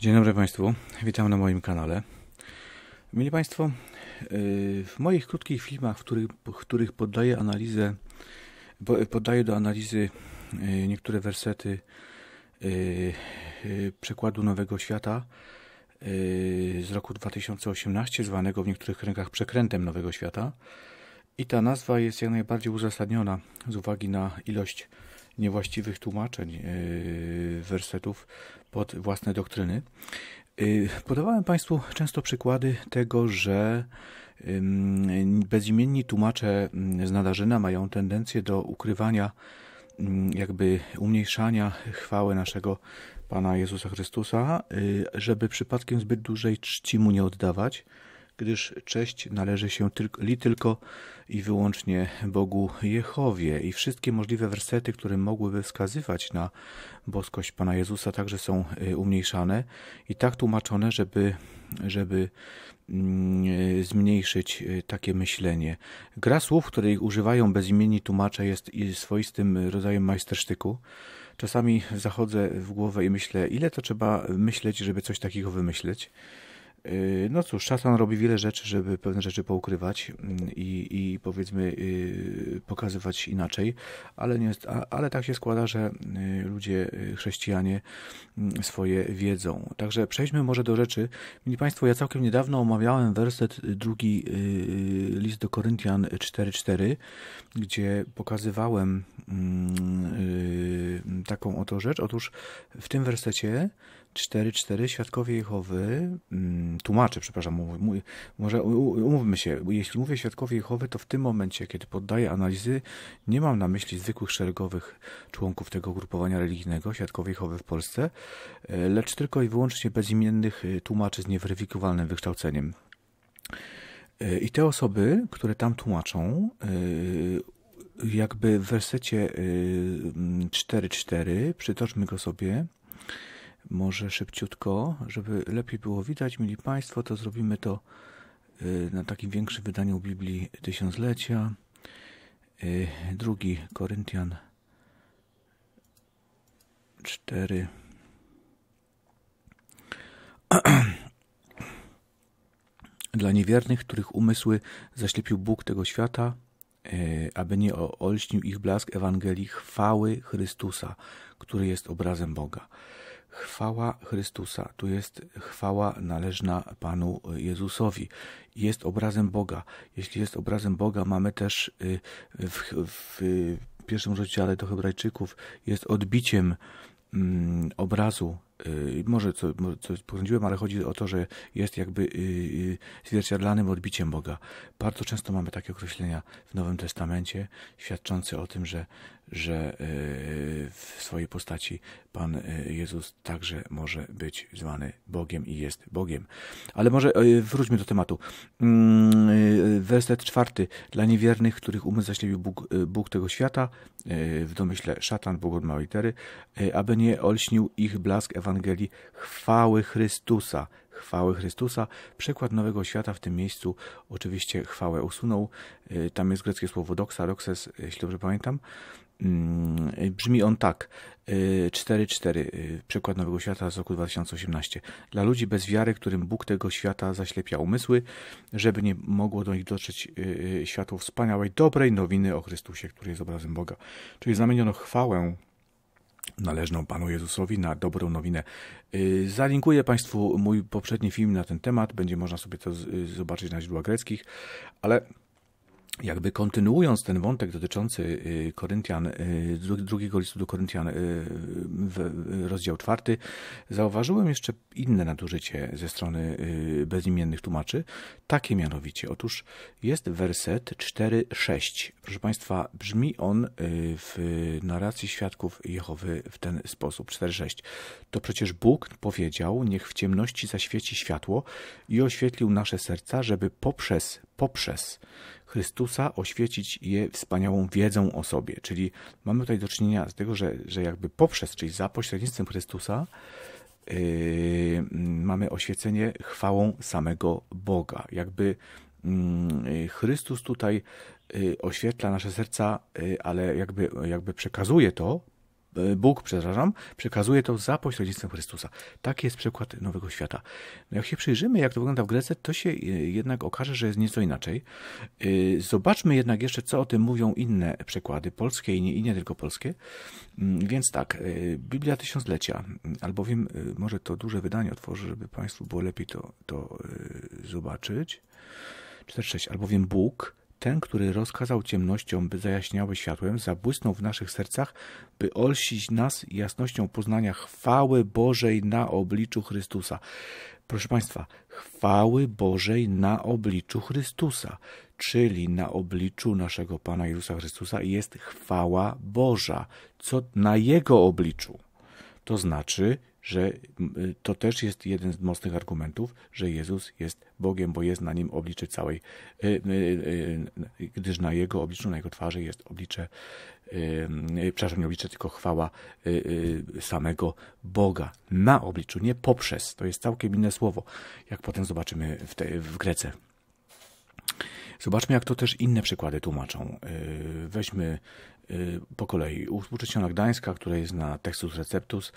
Dzień dobry Państwu, witam na moim kanale. Mili Państwo, y, w moich krótkich filmach, w których, w których poddaję analizę, poddaję do analizy y, niektóre wersety y, przekładu Nowego Świata z roku 2018, zwanego w niektórych rękach przekrętem Nowego Świata. I ta nazwa jest jak najbardziej uzasadniona z uwagi na ilość niewłaściwych tłumaczeń wersetów pod własne doktryny. Y, podawałem Państwu często przykłady tego, że bezimienni tłumacze z Nadarzyna mają tendencję do ukrywania, jakby umniejszania chwały naszego Pana Jezusa Chrystusa, y, żeby przypadkiem zbyt dużej czci mu nie oddawać gdyż cześć należy się tylko, li tylko i wyłącznie Bogu Jehowie i wszystkie możliwe wersety, które mogłyby wskazywać na boskość Pana Jezusa także są y, umniejszane i tak tłumaczone, żeby, żeby mm, y, zmniejszyć y, takie myślenie. Gra słów, której ich używają bezimienni tłumacze jest swoistym rodzajem majstersztyku. Czasami zachodzę w głowę i myślę, ile to trzeba myśleć, żeby coś takiego wymyśleć. Y, no cóż, szatan robi wiele rzeczy, żeby pewne rzeczy poukrywać mm, i, i powiedzmy y, pokazywać inaczej, ale, nie, ale tak się składa, że y, ludzie, chrześcijanie mm, swoje wiedzą. Także przejdźmy może do rzeczy. Mili Państwo, ja całkiem niedawno omawiałem werset drugi list do Koryntian 4.4, gdzie pokazywałem mm, taką oto rzecz. Otóż w tym wersecie 4.4 Świadkowie Jehowy, mm, tłumaczy, przepraszam, mój, może umówmy się, jeśli mówię Świadkowie Jehowy, to w tym momencie, kiedy poddaję analizy, nie mam na myśli zwykłych szeregowych członków tego grupowania religijnego Świadkowie Jehowy w Polsce, e, lecz tylko i wyłącznie bezimiennych e, tłumaczy z nieweryfikowalnym wykształceniem. E, I te osoby, które tam tłumaczą, jakby w wersecie 4.4, przytoczmy go sobie, może szybciutko, żeby lepiej było widać, mili Państwo, to zrobimy to y, na takim większym wydaniu Biblii Tysiąclecia. Y, drugi Koryntian 4. Dla niewiernych, których umysły zaślepił Bóg tego świata, y, aby nie olśnił ich blask Ewangelii chwały Chrystusa, który jest obrazem Boga chwała Chrystusa, tu jest chwała należna Panu Jezusowi. Jest obrazem Boga. Jeśli jest obrazem Boga, mamy też y, w, w pierwszym rozdziale do Hebrajczyków, jest odbiciem mm, obrazu Y, może, co, może coś ale chodzi o to, że jest jakby y, y, zwierciadlanym odbiciem Boga. Bardzo często mamy takie określenia w Nowym Testamencie, świadczące o tym, że, że w swojej postaci Pan Jezus także może być zwany Bogiem i jest Bogiem. Ale może wróćmy do tematu. Mm, werset czwarty. Dla niewiernych, których umysł zaślepił Bóg, Bóg tego świata, w domyśle szatan, Bóg od małej tery, aby nie olśnił ich blask Ewangelii Ewangelii chwały Chrystusa. Chwały Chrystusa. Przykład Nowego Świata w tym miejscu oczywiście chwałę usunął. Y, tam jest greckie słowo doksa, roxes, jeśli dobrze pamiętam. Mm, brzmi on tak. 4.4. Y, y, przykład Nowego Świata z roku 2018. Dla ludzi bez wiary, którym Bóg tego świata zaślepia umysły, żeby nie mogło do nich dotrzeć światło wspaniałej, dobrej nowiny o Chrystusie, który jest obrazem Boga. Czyli zamieniono chwałę należną Panu Jezusowi na dobrą nowinę. Y, zalinkuję Państwu mój poprzedni film na ten temat, będzie można sobie to y, zobaczyć na źródłach greckich, ale jakby kontynuując ten wątek dotyczący y, Koryntian, y, drugiego listu do Koryntian, y, rozdział czwarty, zauważyłem jeszcze inne nadużycie ze strony bezimiennych tłumaczy, takie mianowicie. Otóż jest werset 4-6. Proszę Państwa, brzmi on w narracji świadków Jehowy w ten sposób. 4-6. To przecież Bóg powiedział, niech w ciemności zaświeci światło i oświetlił nasze serca, żeby poprzez, poprzez Chrystusa, oświecić je wspaniałą wiedzą o sobie. Czyli mamy tutaj do czynienia z tego, że, że jakby poprzez, czyli za pośrednictwem Chrystusa, yy, mamy oświecenie chwałą samego Boga. Jakby yy, Chrystus tutaj yy, oświetla nasze serca, yy, ale jakby, jakby przekazuje to E, Bóg, przepraszam, przekazuje to za pośrednictwem Chrystusa. Taki jest przykład Nowego Świata. No jak się przyjrzymy, jak to wygląda w Grece, to się e, jednak okaże, że jest nieco inaczej. E, zobaczmy jednak jeszcze, co o tym mówią inne przykłady, polskie i nie, i nie tylko polskie. Mm, więc tak, Biblia Tysiąclecia, mm, albowiem może to duże wydanie otworzę, żeby Państwu było lepiej to, to zobaczyć. 6, albowiem Bóg ten, który rozkazał ciemnościom, by zajaśniały światłem, zabłysnął w naszych sercach, by olsić nas jasnością poznania chwały Bożej na obliczu Chrystusa. Proszę Państwa, chwały Bożej na obliczu Chrystusa, czyli na obliczu naszego Pana Jezusa Chrystusa jest chwała Boża, co na Jego obliczu. To znaczy, że y, to też jest jeden z mocnych argumentów, że Jezus jest Bogiem, bo jest na nim oblicze całej, y, y, gdyż na jego obliczu, na jego twarzy jest oblicze, przepraszam, nie oblicze, tylko chwała samego Boga. Na obliczu, nie poprzez. To jest całkiem inne słowo, jak potem zobaczymy w, te, w Grece. Zobaczmy, jak to też inne przykłady tłumaczą. Weźmy Y, po kolei. Uczciona Gdańska, która jest na Textus Receptus,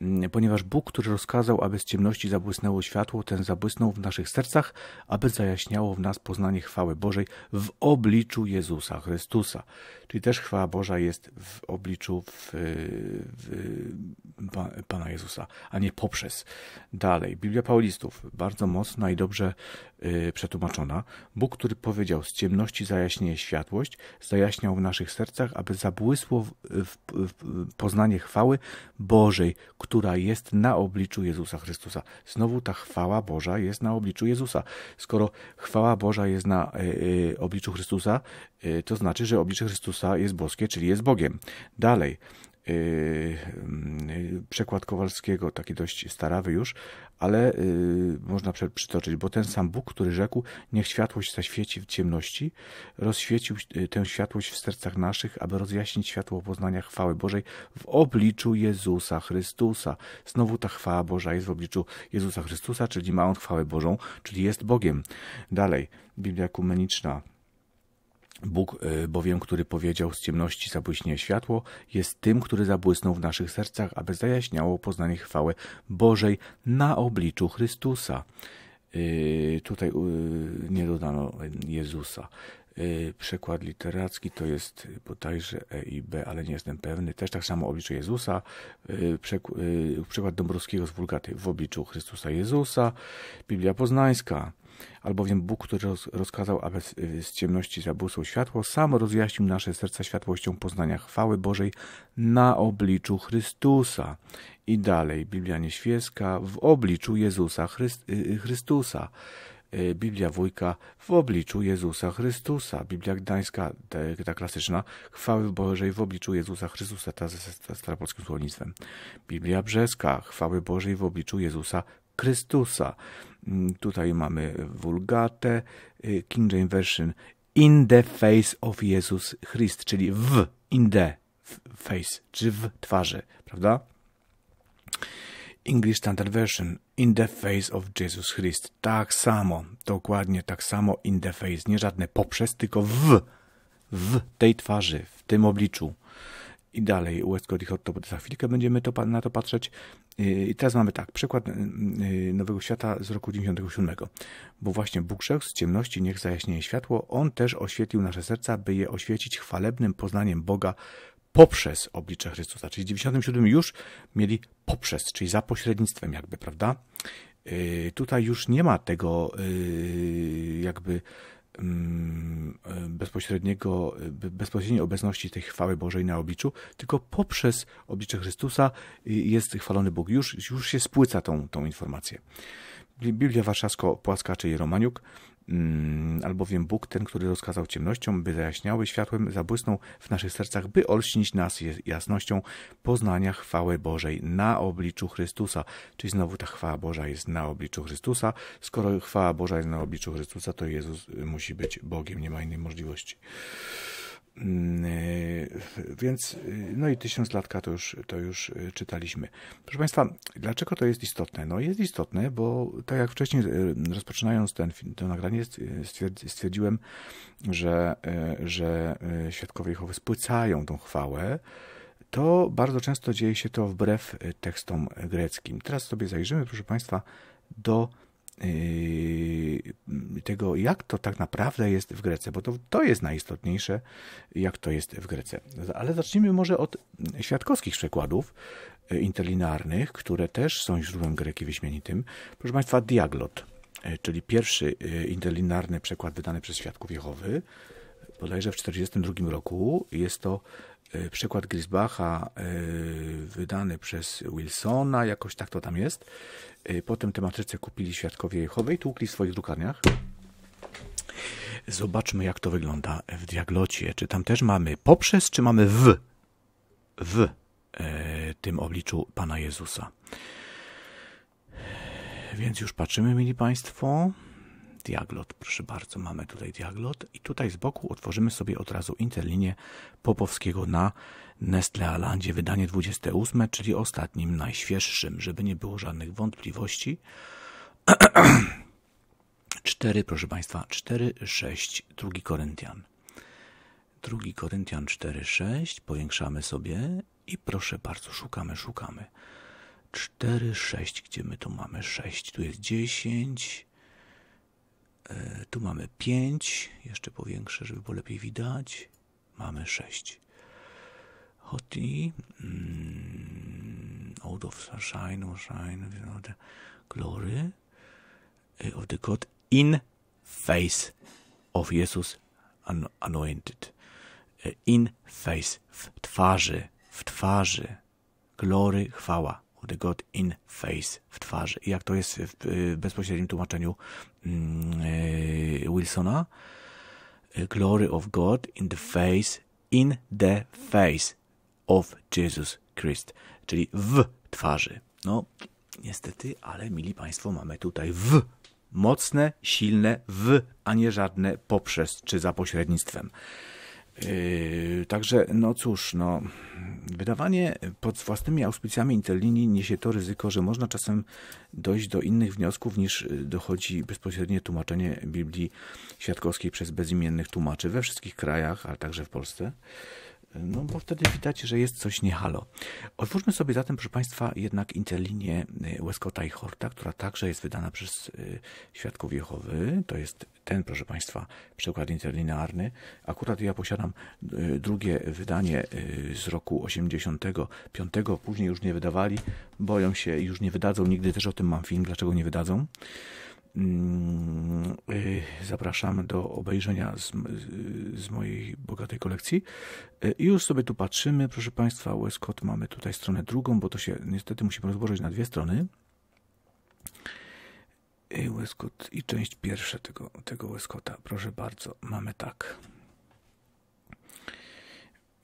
mm, ponieważ Bóg, który rozkazał, aby z ciemności zabłysnęło światło, ten zabłysnął w naszych sercach, aby zajaśniało w nas poznanie chwały Bożej w obliczu Jezusa Chrystusa. Czyli też chwała Boża jest w obliczu w, w Pana Jezusa, a nie poprzez. Dalej, Biblia Paulistów, bardzo mocna i dobrze y, przetłumaczona. Bóg, który powiedział, z ciemności zajaśnieje światłość, zajaśniał w naszych sercach, aby zabłysło w, w, w poznanie chwały Bożej, która jest na obliczu Jezusa Chrystusa. Znowu ta chwała Boża jest na obliczu Jezusa. Skoro chwała Boża jest na y, obliczu Chrystusa, y, to znaczy, że oblicze Chrystusa jest boskie, czyli jest Bogiem. Dalej, Y, y, przekład Kowalskiego, taki dość starawy już, ale y, można przytoczyć, bo ten sam Bóg, który rzekł, niech światłość zaświeci w ciemności, rozświecił tę światłość w sercach naszych, aby rozjaśnić światło poznania chwały Bożej w obliczu Jezusa Chrystusa. Znowu ta chwała Boża jest w obliczu Jezusa Chrystusa, czyli ma on chwałę Bożą, czyli jest Bogiem. Dalej, Biblia Kumeniczna. Bóg e, bowiem, który powiedział z ciemności zabłyśnie światło, jest tym, który zabłysnął w naszych sercach, aby zajaśniało poznanie chwały Bożej na obliczu Chrystusa. Yy, tutaj yy, nie dodano Jezusa. Yy, przekład literacki to jest bodajże E i B, ale nie jestem pewny. Też tak samo obliczu Jezusa. Przekład Dąbrowskiego z Wulgaty w obliczu Chrystusa Jezusa. Biblia Poznańska albowiem Bóg, który rozkazał, aby z ciemności zabłysło światło, sam rozjaśnił nasze serca światłością poznania chwały Bożej na obliczu Chrystusa. I dalej, Biblia Nieświeska w obliczu Jezusa Chryst y, y, Chrystusa. Y, Biblia Wójka w obliczu Jezusa Chrystusa. Biblia Gdańska, ta, ta klasyczna, chwały Bożej w obliczu Jezusa Chrystusa, ta ze staropolskim słownictwem. Biblia Brzeska, chwały Bożej w obliczu Jezusa Chrystusa. Mm, tutaj mamy wulgatę, y, King James Version in the face of Jesus Christ, czyli w, in the face, czy w twarzy, prawda? English Standard Version in the face of Jesus Christ. Tak samo, dokładnie tak samo in the face, nie żadne poprzez, tylko w, w tej twarzy, w tym obliczu i dalej Westcott i Hot Top, za chwilkę będziemy to, na to patrzeć. I teraz mamy tak, przykład y, y, Nowego Świata z roku 97, bo właśnie Bóg z ciemności niech zajaśnieje światło, On też oświetlił nasze serca, by je oświecić chwalebnym poznaniem Boga poprzez oblicze Chrystusa. Czyli w 97 już mieli poprzez, czyli za pośrednictwem jakby, prawda? Y, tutaj już nie ma tego jakby Mm, e, bezpośredniego, e, bezpośredniej obecności tej chwały Bożej na obliczu, tylko poprzez oblicze Chrystusa jest chwalony Bóg. Już, już się spłyca tą, tą informację. Biblia Warszawsko-Płaska, czyli Romaniuk, Mm, albowiem Bóg ten, który rozkazał ciemnością, by zajaśniały światłem, zabłysnął w naszych sercach, by olśnić nas jasnością poznania chwały Bożej na obliczu Chrystusa. Czyli znowu ta chwała Boża jest na obliczu Chrystusa. Skoro chwała Boża jest na obliczu Chrystusa, to Jezus musi być Bogiem, nie ma innej możliwości. Mm, e, więc, y, no i latka to już, to już y, czytaliśmy. Proszę Państwa, dlaczego to jest istotne? No jest istotne, bo tak jak wcześniej y, rozpoczynając ten, to nagranie stwierdziłem, że, że świadkowie Jehowy spłycają tą chwałę, to bardzo często dzieje się to wbrew tekstom greckim. Teraz sobie zajrzymy, proszę Państwa, do Yy, tego, jak to tak naprawdę jest w Grece, bo to, to jest najistotniejsze, jak to jest w Grece. Ale zacznijmy może od świadkowskich przekładów yy, interlinearnych, które też są źródłem Greki wyśmienitym. Proszę Państwa, Diaglot, yy, czyli pierwszy interlinearny przekład wydany przez Świadków Jehowy, bodajże w 1942 roku. Jest to E, przykład Grisbacha e, wydany przez Wilsona, jakoś tak to tam jest. E, Potem te matryce kupili świadkowie Jehowy i tłukli w swoich drukarniach. Zobaczmy, jak to wygląda w diaglocie. Czy tam też mamy poprzez, czy mamy w? W tym obliczu Pana Jezusa. Więc już patrzymy, mieli Państwo. Diaglot. Proszę bardzo, mamy tutaj Diaglot i tutaj z boku otworzymy sobie od razu interlinię Popowskiego na Nestle Alandzie, wydanie 28, czyli ostatnim, najświeższym, żeby nie było żadnych wątpliwości. 4, proszę Państwa, 4, 6, drugi Koryntian. Drugi Koryntian 4, 6, powiększamy sobie i proszę bardzo, szukamy, szukamy. 4, 6, gdzie my tu mamy? 6, tu jest 10, E, tu mamy 5, jeszcze powiększę, żeby było lepiej widać. Mamy 6. Hoti, mm, Out of Sunshine, or Shine, you know, the Glory e, of the God in face of Jesus anointed. E, in face, w twarzy, w twarzy. Glory, chwała the God in face, w twarzy. I jak to jest w bezpośrednim tłumaczeniu mm, e, Wilsona? E, glory of God in the face, in the face of Jesus Christ, czyli w twarzy. No, niestety, ale mili Państwo, mamy tutaj w. Mocne, silne w, a nie żadne poprzez czy za pośrednictwem. Yy, także, no cóż, no, wydawanie pod własnymi auspicjami Interlinii niesie to ryzyko, że można czasem dojść do innych wniosków niż y, dochodzi bezpośrednie tłumaczenie Biblii Świadkowskiej przez bezimiennych tłumaczy we wszystkich krajach, ale także w Polsce. No bo wtedy widać, że jest coś niehalo. Otwórzmy sobie zatem, proszę Państwa, jednak interlinię y, Łeskota i Horta, która także jest wydana przez y, Świadków Jehowy. To jest ten, proszę Państwa, przykład interlinearny. Akurat ja posiadam y, drugie wydanie z roku 85. Później już nie wydawali. Boją się, już nie wydadzą. Nigdy też o tym mam film, dlaczego nie wydadzą. Mm, y, Zapraszam do obejrzenia z, z, mojej bogatej kolekcji. Y, I już sobie tu patrzymy, proszę Państwa, Westcott mamy tutaj stronę drugą, bo to się niestety musimy rozłożyć na dwie strony. Westcott y, i część pierwsza tego, tego Westcotta, proszę bardzo, mamy tak.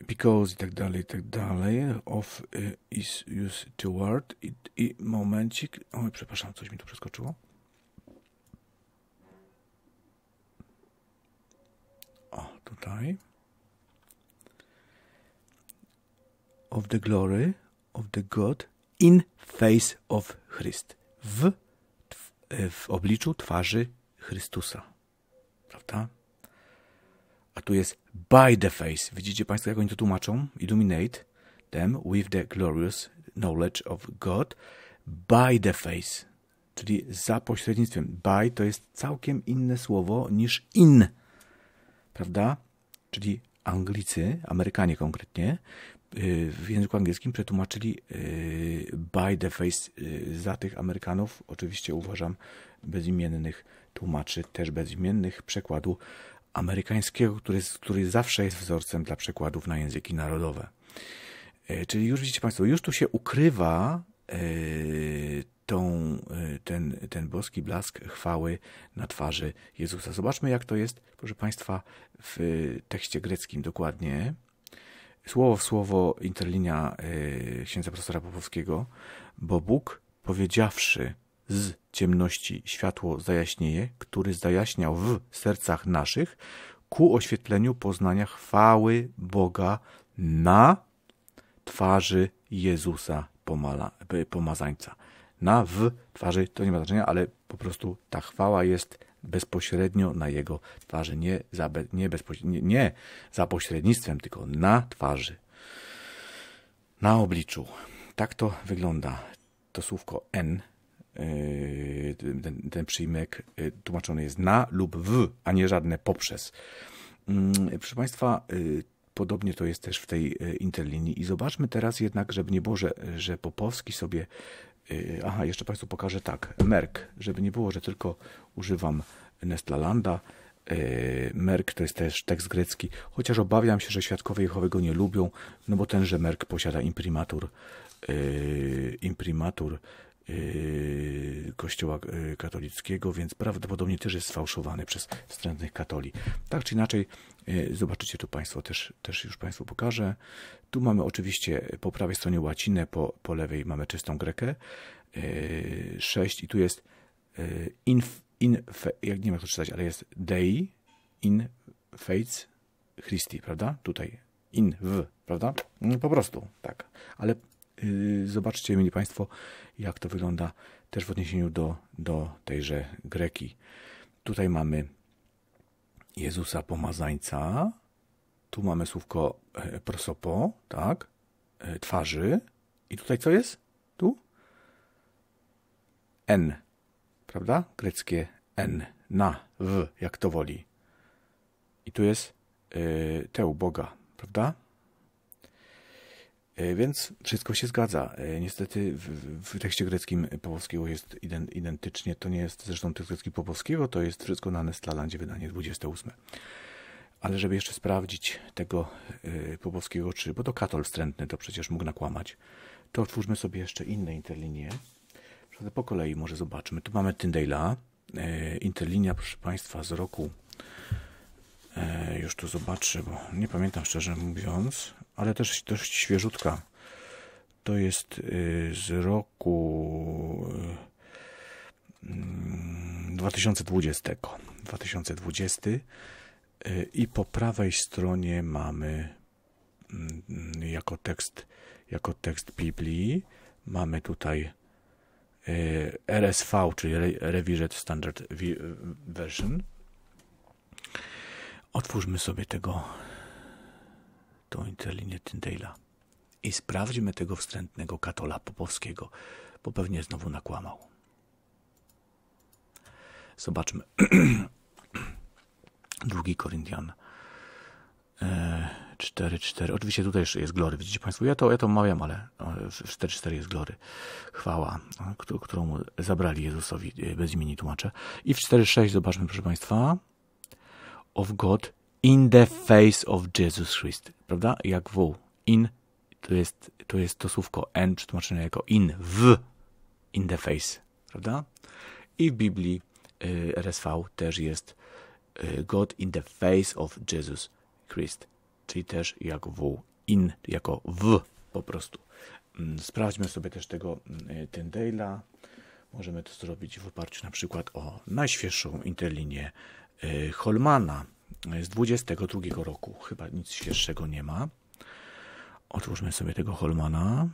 Because i tak dalej, i tak dalej, of is used to i, i momencik, O, przepraszam, coś mi tu przeskoczyło O, tutaj. Of the glory of the God in face of Christ. W, e, w obliczu twarzy Chrystusa. Prawda? A tu jest by the face. Widzicie Państwo, jak oni to tłumaczą? Illuminate them with the glorious knowledge of God by the face. Czyli za pośrednictwem. By to jest całkiem inne słowo niż in prawda? Czyli Anglicy, Amerykanie konkretnie, y, w języku angielskim przetłumaczyli y, by the face y, za tych Amerykanów, oczywiście uważam bezimiennych tłumaczy, też bezimiennych przekładu amerykańskiego, który, który zawsze jest wzorcem dla przekładów na języki narodowe. Czyli już widzicie Państwo, już tu się ukrywa tą, e, ten, ten boski blask chwały na twarzy Jezusa. Zobaczmy, jak to jest, proszę Państwa, w e, tekście greckim dokładnie. Słowo w słowo interlinia e, księdza profesora Popowskiego, bo Bóg powiedziawszy z ciemności światło zajaśnieje, który zajaśniał w sercach naszych ku oświetleniu poznania chwały Boga na twarzy Jezusa pomala, pomazańca na w twarzy to nie ma znaczenia, ale po prostu ta chwała jest bezpośrednio na jego twarzy, nie za, be, nie, nie, nie za pośrednictwem, tylko na twarzy, na obliczu. Tak to wygląda. To słówko N, yy, ten, ten przyjmek yy, tłumaczony jest na lub w, a nie żadne poprzez. Mm, proszę Państwa, yy, podobnie to jest też w tej interlinii. I zobaczmy teraz jednak, żeby nie było, że, że Popowski sobie Y, aha, jeszcze Państwu pokażę tak. Merk, żeby nie było, że tylko używam Nestlalanda. Y, Merk to jest też tekst grecki, chociaż obawiam się, że świadkowie Jehowy go nie lubią, no bo tenże Merk posiada imprimatur, y, imprimatur Yy, Kościoła yy, katolickiego, więc prawdopodobnie też jest sfałszowany przez wstrętnych katoli. Tak czy inaczej, yy, zobaczycie tu Państwo, też, też już Państwu pokażę. Tu mamy oczywiście po prawej stronie łacinę, po, po lewej mamy czystą grekę, 6 i tu jest inf, in, jak nie wiem jak to czytać, ale jest Dei in Fates Christi, prawda? Tutaj in w, prawda? Mm, po prostu, tak. Ale Y, zobaczcie, mieli Państwo, jak to wygląda też w odniesieniu do, do tejże greki. Tutaj mamy Jezusa pomazańca, tu mamy słówko e, prosopo, tak, e, twarzy i tutaj co jest? Tu? N, prawda? Greckie N, na, w, jak to woli. I tu jest y, teu Boga, prawda? E, więc wszystko się zgadza. E, niestety w, w tekście greckim Popowskiego jest identycznie. To nie jest zresztą tekst grecki Popowskiego, to jest wszystko na Nestlalandzie, wydanie 28. Ale żeby jeszcze sprawdzić tego e, Popowskiego, czy, bo to katol wstrętny, to przecież mógł nakłamać, to otwórzmy sobie jeszcze inne interlinie. Po kolei może zobaczmy. Tu mamy Tyndale'a. Interlinia, proszę Państwa, z roku E, już tu zobaczę, bo nie pamiętam szczerze mówiąc, ale też dość świeżutka. To jest y, z roku y, 2020. 2020 y, i po prawej stronie mamy mm, jako tekst, jako tekst Biblii mamy tutaj y, RSV, czyli Revised Standard Version Otwórzmy sobie tego, tą interlinię Tyndale'a i sprawdźmy tego wstrętnego katola popowskiego, bo pewnie znowu nakłamał. Zobaczmy. Drugi Koryntian 4-4. E, Oczywiście tutaj jeszcze jest glory. Widzicie Państwo, ja to, ja to mawiam, ale w 4-4 jest glory. Chwała, którą zabrali Jezusowi e, bez imienia tłumacze. I w 4-6 zobaczmy, proszę Państwa of God in the face of Jesus Christ. Prawda? Jak w. In to jest to, jest to słówko n przetłumaczone jako in, w, in the face. Prawda? I w Biblii y, RSV też jest y, God in the face of Jesus Christ. Czyli też jak w. In jako w po prostu. Mm, sprawdźmy sobie też tego y, Tyndale'a. Możemy to zrobić w oparciu na przykład o najświeższą interlinię E, Holmana z 22 roku. Chyba nic świeższego nie ma. Otwórzmy sobie tego Holmana.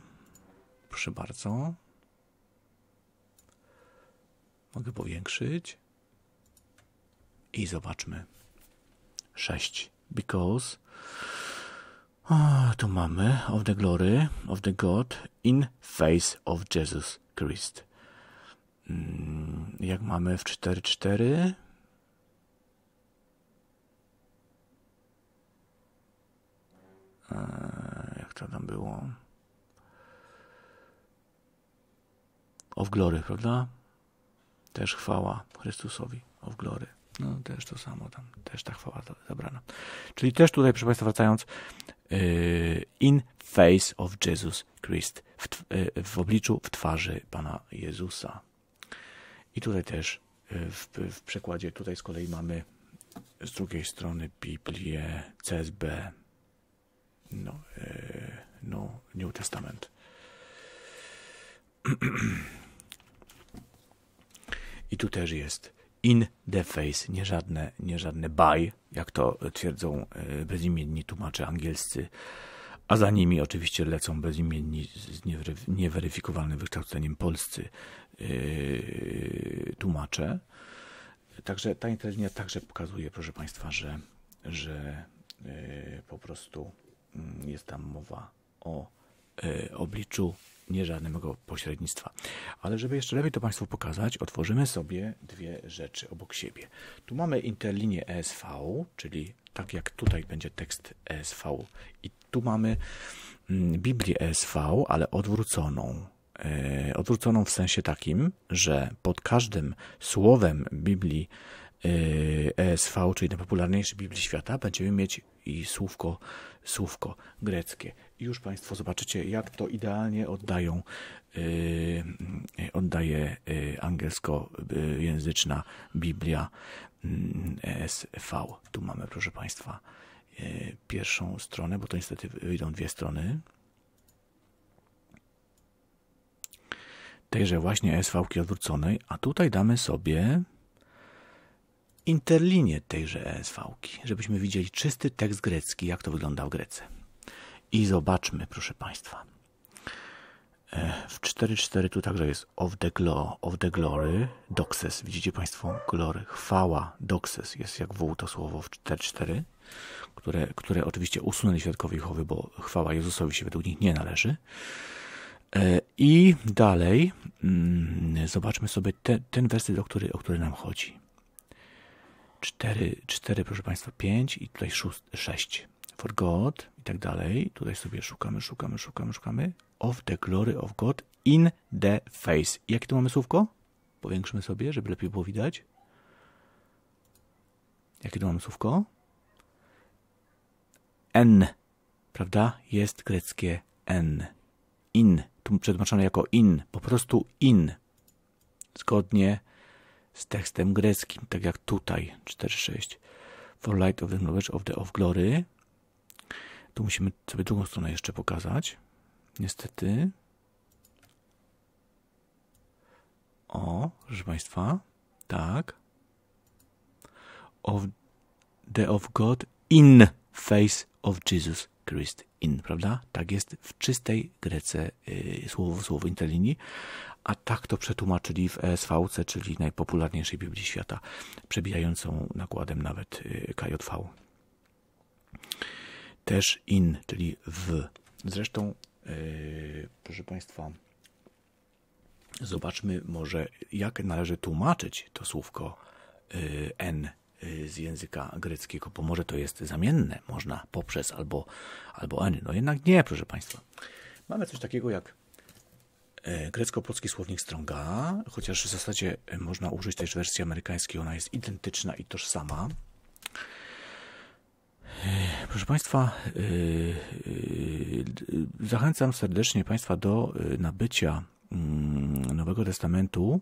Proszę bardzo. Mogę powiększyć. I zobaczmy. 6. Because. O, tu mamy of the glory of the God in face of Jesus Christ. Mm, jak mamy w 4.4? Eee, jak to tam było? Of Glory, prawda? Też chwała Chrystusowi of Glory. No też to samo tam, też ta chwała zabrana. Czyli też tutaj, proszę Państwa, wracając, eee, in face of Jesus Christ, w, e, w obliczu, w twarzy Pana Jezusa. I tutaj też e, w, w przekładzie, tutaj z kolei mamy z drugiej strony Biblię CSB, no, e, no New Testament. I tu też jest in the face, nie żadne, nie żadne by, jak to twierdzą e, bezimienni tłumacze angielscy, a za nimi oczywiście lecą bezimienni z nieweryfikowanym wykształceniem polscy e, tłumacze. Także ta inteligencja także pokazuje, proszę Państwa, że, że po prostu Mm, jest tam mowa o e, obliczu nie żadnego pośrednictwa. Ale żeby jeszcze lepiej to Państwu pokazać, otworzymy sobie dwie rzeczy obok siebie. Tu mamy interlinię ESV, czyli tak jak tutaj będzie tekst ESV i tu mamy mm, Biblię ESV, ale odwróconą. E, odwróconą w sensie takim, że pod każdym słowem Biblii ESV, e czyli najpopularniejszej Biblii świata, będziemy mieć i słówko, słówko greckie. I już Państwo zobaczycie, jak to idealnie oddają, e, oddaje e, angielskojęzyczna Biblia mm, ESV. Tu mamy, proszę Państwa, pierwszą stronę, bo to niestety wyjdą dwie strony. Tejże właśnie SV-ki odwróconej, a tutaj damy sobie interlinie tejże esv żebyśmy widzieli czysty tekst grecki, jak to wygląda w Grece. I zobaczmy, proszę Państwa. E, w 4.4 tu także jest of the, glo, of the glory, doxes. Widzicie Państwo, glory, chwała, doxes jest jak wół to słowo w 4.4, które, które oczywiście usunęli świadkowie Jehowy, bo chwała Jezusowi się według nich nie należy. E, I dalej mm, zobaczmy sobie te, ten werset, o który, o który nam chodzi. 4, 4 proszę Państwa, 5 i tutaj 6, 6. For God i tak dalej. Tutaj sobie szukamy, szukamy, szukamy, szukamy. Of the glory of God in the face. jakie tu mamy słówko? Powiększmy sobie, żeby lepiej było widać. Jakie tu mamy słówko? N, prawda? Jest greckie N. In. Tu przetłumaczone jako in. Po prostu in. Zgodnie z tekstem greckim, tak jak tutaj 4.6 For light of the knowledge of the of glory tu musimy sobie drugą stronę jeszcze pokazać niestety o, proszę Państwa tak of the of God in face of Jesus Christ in, prawda? Tak jest w czystej Grece y, słowo w słowo interlinii, a tak to przetłumaczyli w ESVC, czyli najpopularniejszej Biblii świata, przebijającą nakładem nawet y, KJV. Też in, czyli w. Zresztą, yy, proszę Państwa, zobaczmy może, jak należy tłumaczyć to słówko yy, n y, z języka greckiego, bo może to jest zamienne, można poprzez albo, albo n. No jednak nie, proszę Państwa. Mamy coś takiego jak E, grecko-polski słownik Stronga, chociaż w zasadzie e, można użyć też wersji amerykańskiej, ona jest identyczna i tożsama. E, proszę Państwa, zachęcam serdecznie Państwa do nabycia mm, Nowego Testamentu,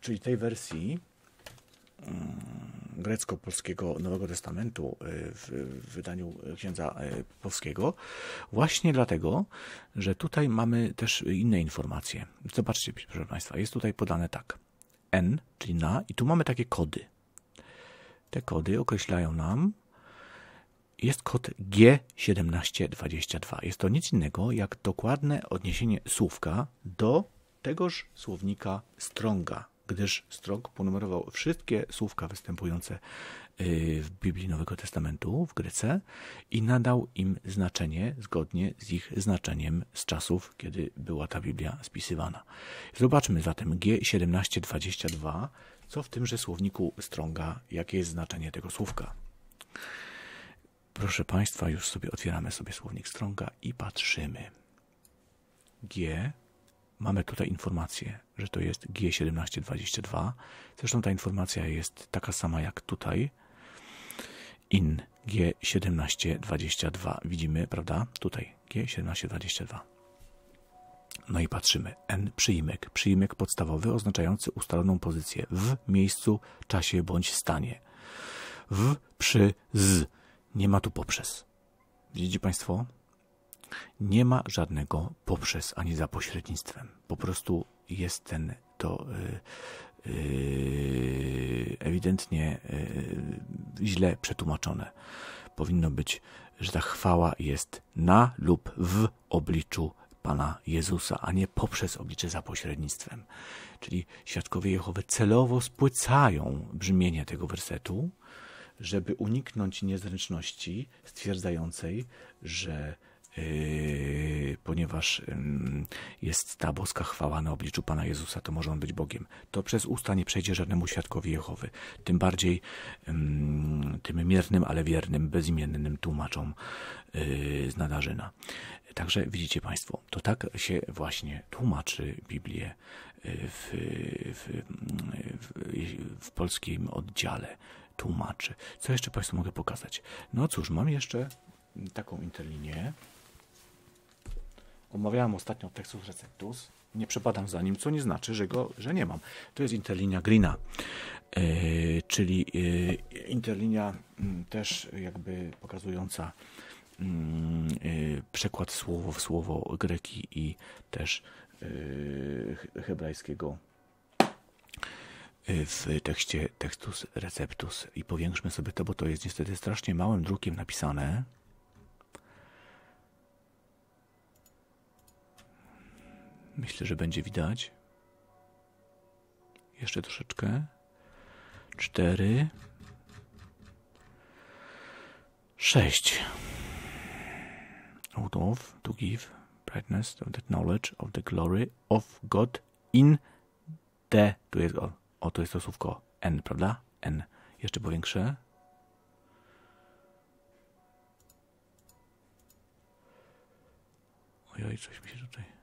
czyli tej wersji Mm, grecko-polskiego Nowego Testamentu e, w wydaniu księdza e, Polskiego, właśnie dlatego, że tutaj mamy też inne informacje. Zobaczcie, proszę Państwa, jest tutaj podane tak. N, czyli na, i tu mamy takie kody. Te kody określają nam, jest kod G1722. Jest to nic innego jak dokładne odniesienie słówka do tegoż słownika Stronga gdyż Strong ponumerował wszystkie słówka występujące y, w Biblii Nowego Testamentu w Grece i nadał im znaczenie zgodnie z ich znaczeniem z czasów, kiedy była ta Biblia spisywana. Zobaczmy zatem G1722, co w tymże słowniku Stronga, jakie jest znaczenie tego słówka. Proszę Państwa, już sobie otwieramy sobie słownik Stronga i patrzymy. G Mamy tutaj informację, że to jest G1722. Zresztą ta informacja jest taka sama jak tutaj. IN G1722. Widzimy, prawda? Tutaj G1722. No i patrzymy. N przyjmyk, przyjmyk podstawowy oznaczający ustaloną pozycję w miejscu, czasie bądź stanie. W, przy, z. Nie ma tu poprzez. Widzicie Państwo? nie ma żadnego poprzez ani za pośrednictwem. Po prostu jest ten to yy, yy, ewidentnie yy, źle przetłumaczone. Powinno być, że ta chwała jest na lub w obliczu Pana Jezusa, a nie poprzez oblicze za pośrednictwem. Czyli świadkowie Jehowy celowo spłycają brzmienie tego wersetu, żeby uniknąć niezręczności stwierdzającej, że Yy, ponieważ jest ta boska chwała na obliczu Pana Jezusa, to może On być Bogiem. To przez usta nie przejdzie żadnemu świadkowi Jehowy. Tym bardziej tym miernym, ale wiernym, bezimiennym tłumaczom yy, z Nadarzyna. Także widzicie Państwo, to tak się właśnie tłumaczy Biblię yy, w, w, w, w polskim oddziale. Tłumaczy. Co jeszcze Państwu mogę pokazać? No cóż, mam jeszcze taką interlinię. Omawiałem ostatnio Texas Receptus. Nie przepadam za nim, co nie znaczy, że go że nie mam. To jest interlinia Greena, yy, czyli yy, interlinia yy, też jakby pokazująca mm, e, przekład słowo w słowo greki i też hebrajskiego w tekście Textus Receptus. I powiększmy sobie to, bo to jest niestety strasznie małym drukiem napisane. Myślę, że będzie widać. Jeszcze troszeczkę. Cztery. Sześć. Out of, to give, brightness of the knowledge of the glory of God in the, tu jest o, o to jest to słówko n, prawda? n. Jeszcze powiększę. Ojoj, coś mi się tutaj...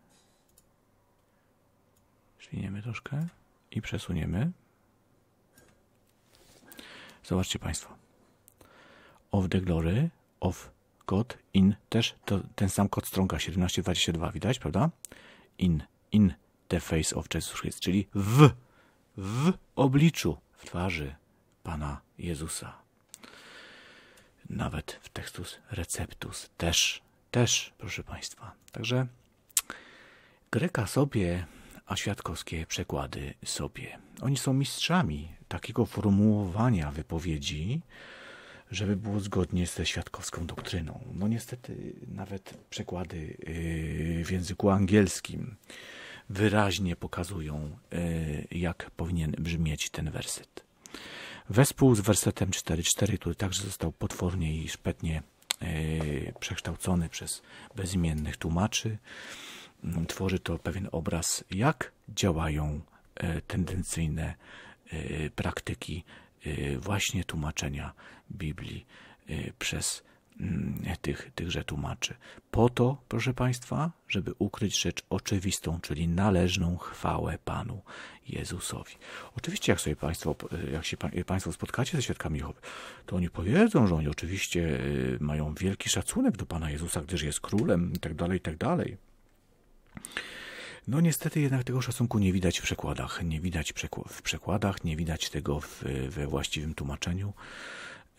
Zwiniemy troszkę i przesuniemy. Zobaczcie Państwo. Of the glory of God in też to, ten sam kod strąga 1722 widać, prawda? In, in the face of Jesus Christ, czyli w, w obliczu, w twarzy Pana Jezusa. Nawet w Textus Receptus też, też, proszę Państwa. Także Greka sobie a świadkowskie przekłady sobie. Oni są mistrzami takiego formułowania wypowiedzi, żeby było zgodnie ze świadkowską doktryną. No niestety nawet przekłady yy, w języku angielskim wyraźnie pokazują, yy, jak powinien brzmieć ten werset. Wespół z wersetem 4.4, który także został potwornie i szpetnie yy, przekształcony przez bezimiennych tłumaczy, tworzy to pewien obraz, jak działają e, tendencyjne e, praktyki e, właśnie tłumaczenia Biblii przez tych, tychże tłumaczy. Po to, proszę Państwa, żeby ukryć rzecz oczywistą, czyli należną chwałę Panu Jezusowi. Oczywiście, jak sobie Państwo, jak się Państwo spotkacie ze świadkami Jehowy, to oni powiedzą, że oni oczywiście mają wielki szacunek do Pana Jezusa, gdyż jest królem itd., tak itd., tak no niestety jednak tego szacunku nie widać w przekładach. Nie widać w przekładach, nie widać tego w, we właściwym tłumaczeniu.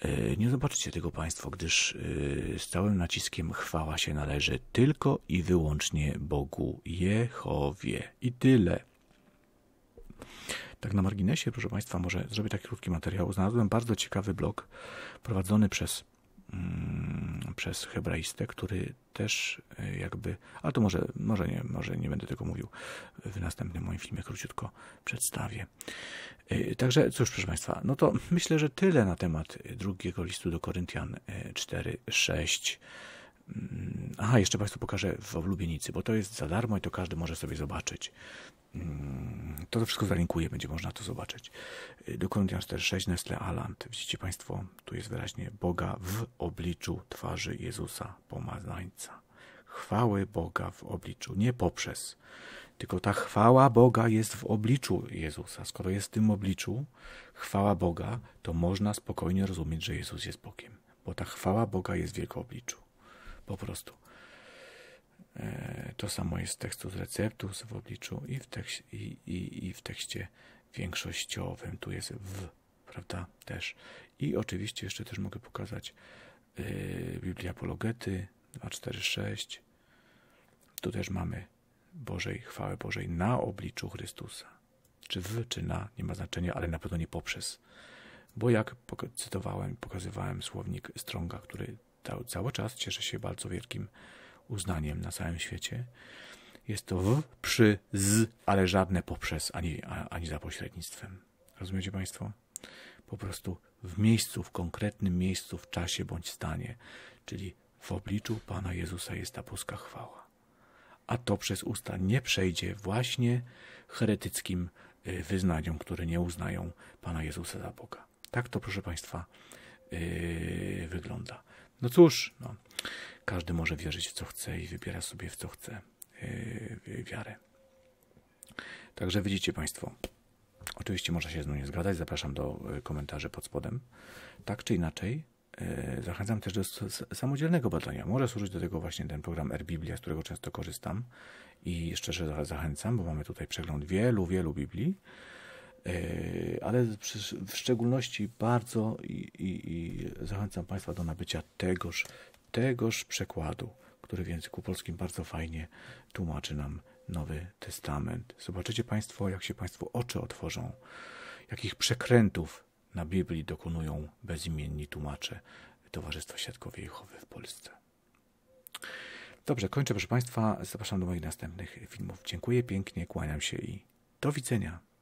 E, nie zobaczycie tego Państwo, gdyż e, z całym naciskiem chwała się należy tylko i wyłącznie Bogu Jehowie. I tyle. Tak na marginesie, proszę Państwa, może zrobię taki krótki materiał. Znalazłem bardzo ciekawy blog prowadzony przez Mm, przez hebraistę, który też e, jakby, a to może, może, nie, może nie będę tego mówił w następnym moim filmie, króciutko przedstawię. E, także cóż, proszę Państwa, no to myślę, że tyle na temat drugiego listu do Koryntian 4, e, 6. Mm, aha, jeszcze Państwu pokażę w oblubienicy, bo to jest za darmo i to każdy może sobie zobaczyć. Mm, to, to wszystko zalinkuję, będzie można to zobaczyć. Dokument 6, Nestle Aland. Widzicie Państwo, tu jest wyraźnie Boga w obliczu twarzy Jezusa Pomazańca. Chwały Boga w obliczu, nie poprzez. Tylko ta chwała Boga jest w obliczu Jezusa. Skoro jest w tym obliczu chwała Boga, to można spokojnie rozumieć, że Jezus jest Bogiem, bo ta chwała Boga jest w Jego obliczu po prostu. E, to samo jest z tekstu z receptu w obliczu i w, tekście, i, i, i w tekście większościowym. Tu jest w, prawda? Też. I oczywiście jeszcze też mogę pokazać yy, Biblia Apologety 246. Tu też mamy Bożej, chwałę Bożej na obliczu Chrystusa. Czy w, czy na, nie ma znaczenia, ale na pewno nie poprzez. Bo jak cytowałem, pokazywałem słownik Stronga, który cały czas cieszy się bardzo wielkim uznaniem na całym świecie. Jest to w, przy, z, ale żadne poprzez, ani, ani za pośrednictwem. Rozumiecie Państwo? Po prostu w miejscu, w konkretnym miejscu, w czasie bądź stanie, czyli w obliczu Pana Jezusa jest ta boska chwała. A to przez usta nie przejdzie właśnie heretyckim y, wyznaniom, które nie uznają Pana Jezusa za Boga. Tak to, proszę Państwa, yy, wygląda. No cóż, no, każdy może wierzyć w co chce i wybiera sobie w co chce yy, yy wiarę. Także widzicie Państwo, oczywiście można się z mną nie zgadzać, zapraszam do yy, komentarzy pod spodem. Tak czy inaczej, yy, Zachęcam też do samodzielnego badania. Może służyć do tego właśnie ten program AirBiblia, z którego często korzystam i szczerze zachęcam, bo mamy tutaj przegląd wielu, wielu Biblii E, ale w szczególności bardzo i, i, i zachęcam Państwa do nabycia tegoż, tegoż przekładu, który w języku polskim bardzo fajnie tłumaczy nam Nowy Testament. Zobaczycie Państwo, jak się Państwu oczy otworzą, jakich przekrętów na Biblii dokonują bezimienni tłumacze Towarzystwa Świadkowie Jehowy w Polsce. Dobrze, kończę proszę Państwa. Zapraszam do moich następnych filmów. Dziękuję pięknie, kłaniam się i do widzenia.